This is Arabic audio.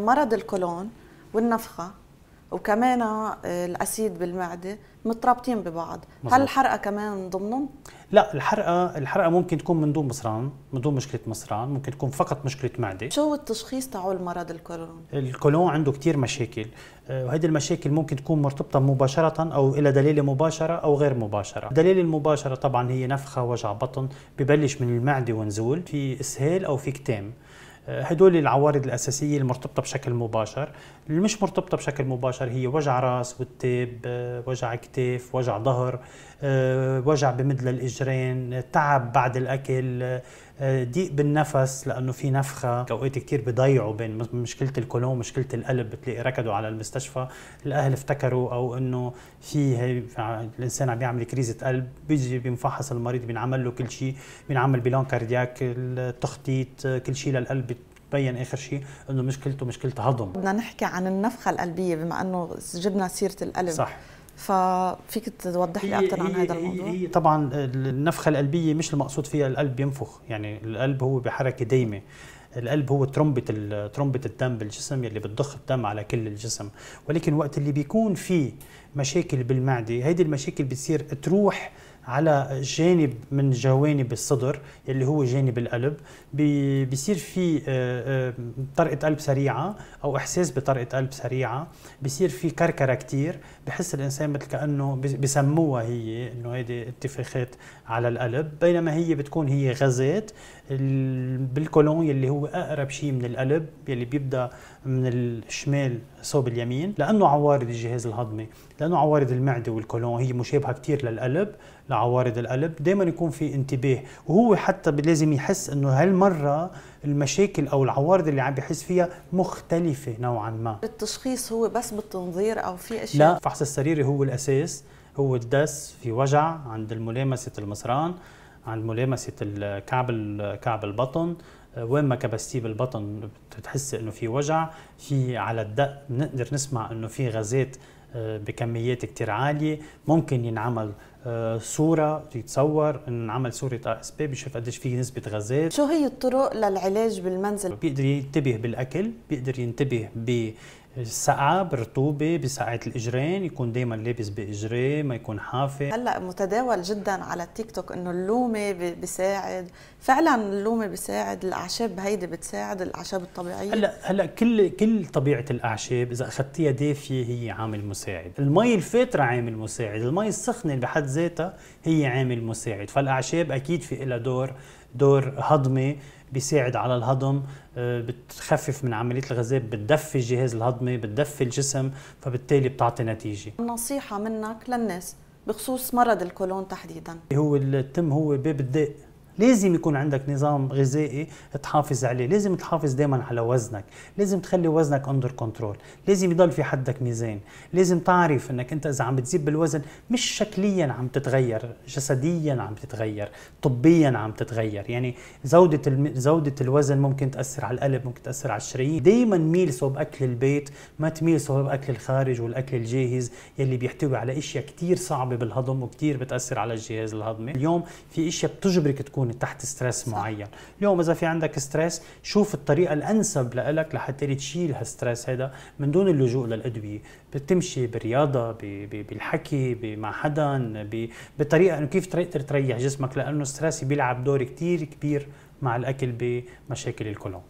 مرض الكولون والنفخة وكمان آه، الأسيد بالمعدة مترابطين ببعض مزبوط. هل الحرقة كمان من ضمنهم؟ لا الحرقة الحرقة ممكن تكون من دون مصران من دون مشكلة مصران ممكن تكون فقط مشكلة معدة شو هو التشخيص تاعو المرض الكولون؟ الكولون عنده كثير مشاكل آه، وهذه المشاكل ممكن تكون مرتبطة مباشرة أو إلى دليل مباشرة أو غير مباشرة دليل المباشرة طبعا هي نفخة وجع بطن ببلش من المعدة ونزول في إسهال أو في كتام هدول العوارض الأساسية المرتبطة بشكل مباشر اللي مش مرتبطة بشكل مباشر هي وجع راس والتيب آه، وجع كتف وجع ظهر آه، وجع بمد للإجرين تعب بعد الأكل آه، ضيق بالنفس لانه في نفخه اوقات كثير بضيعوا بين مشكله الكولون ومشكله القلب بتلاقي ركضوا على المستشفى الاهل افتكروا او انه في الانسان عم بيعمل كريزه قلب بيجي بينفحص المريض بينعمل له كل شيء بينعمل بلون كاردياك التخطيط كل شيء للقلب بين اخر شيء انه مشكلته مشكله هضم بدنا نحكي عن النفخه القلبيه بما انه جبنا سيره القلب صح ففيك توضح لي اكثر عن إيه، هذا إيه، الموضوع هي إيه، طبعا النفخه القلبيه مش المقصود فيها القلب ينفخ يعني القلب هو بحركه دايمه القلب هو ترمبة ترمبة الدم بالجسم يلي بتضخ الدم على كل الجسم ولكن وقت اللي بيكون في مشاكل بالمعدة هيدي المشاكل بتصير تروح على جانب من جوانب الصدر اللي هو جانب القلب بيصير في آه، آه، طرقة قلب سريعة أو إحساس بطرقة قلب سريعة بيصير في كركرة كتير بحس الإنسان مثل كأنه بسموها هي إنه هيدي اتفاخات على القلب بينما هي بتكون هي غازات بالكولون اللي هو أقرب شيء من القلب يلي بيبدأ من الشمال صوب اليمين لأنه عوارض الجهاز الهضمي لأنه عوارض المعدة والكولون هي مشابهة كتير للقلب لعوارض القلب دائما يكون في انتباه وهو حتى لازم يحس انه هالمره المشاكل او العوارض اللي عم بحس فيها مختلفه نوعا ما التشخيص هو بس بالتنظير او في اشياء لا الفحص السريري هو الاساس هو الدس في وجع عند ملامسه المصران عند ملامسه الكعب كعب البطن آه، وين ما كبستيه بالبطن بتحس انه في وجع في على الدق بنقدر نسمع انه في غازات بكميات كتير عالية ممكن ينعمل آه، صورة يتصور انعمل صورة اي آه، اس بي بيشوف قديش في نسبة غازات شو هي الطرق للعلاج بالمنزل؟ بيقدر ينتبه بالاكل، بيقدر ينتبه ب السقعه بالرطوبه بسقعة الإجرين يكون دايما لابس بإجريه ما يكون حافي هلا متداول جدا على التيك توك إنه اللومة بيساعد فعلا اللومة بيساعد الأعشاب هيدي بتساعد الأعشاب الطبيعية هلا هلا كل كل طبيعة الأعشاب إذا أخذتيها دافية هي عامل مساعد المي الفاترة عامل مساعد المي السخنة بحد ذاتها هي عامل مساعد فالأعشاب أكيد في لها دور دور هضمي بيساعد على الهضم آه، بتخفف من عملية الغذاء بتدفي الجهاز الهضمي بتدفي الجسم فبالتالي بتعطي نتيجة نصيحة منك للناس بخصوص مرض الكولون تحديدا هو التم هو باب الداء لازم يكون عندك نظام غذائي تحافظ عليه لازم تحافظ دائما على وزنك لازم تخلي وزنك اندر كنترول لازم يضل في حدك ميزان لازم تعرف انك انت اذا عم بتزيد بالوزن مش شكليا عم تتغير جسديا عم تتغير طبيا عم تتغير يعني زودة الم... زودة الوزن ممكن تاثر على القلب ممكن تاثر على الشرايين دائما ميل صوب اكل البيت ما تميل صوب اكل الخارج والاكل الجاهز يلي بيحتوي على اشياء كثير صعبه بالهضم وكثير بتاثر على الجهاز الهضمي اليوم في اشياء بتجبرك تكون تكون تحت ستريس معين اليوم اذا في عندك ستريس شوف الطريقه الانسب لك لحتى تشيل هالستريس هذا من دون اللجوء للادويه بتمشي بالرياضه بالحكي مع حدا بطريقه انه كيف تقدر تريح جسمك لانه الستريس بيلعب دور كثير كبير مع الاكل بمشاكل الكولون